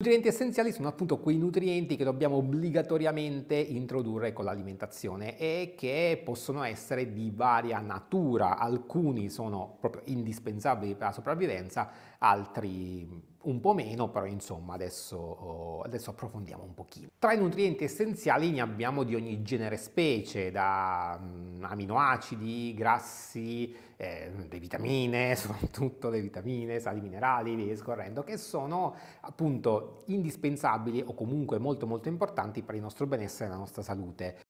I Nutrienti essenziali sono appunto quei nutrienti che dobbiamo obbligatoriamente introdurre con l'alimentazione e che possono essere di varia natura, alcuni sono proprio indispensabili per la sopravvivenza, altri un po' meno, però insomma adesso, oh, adesso, approfondiamo un pochino. Tra i nutrienti essenziali ne abbiamo di ogni genere specie, da mm, aminoacidi, grassi, eh, le vitamine, soprattutto le vitamine, sali minerali, via scorrendo, che sono appunto indispensabili o comunque molto molto importanti per il nostro benessere e la nostra salute.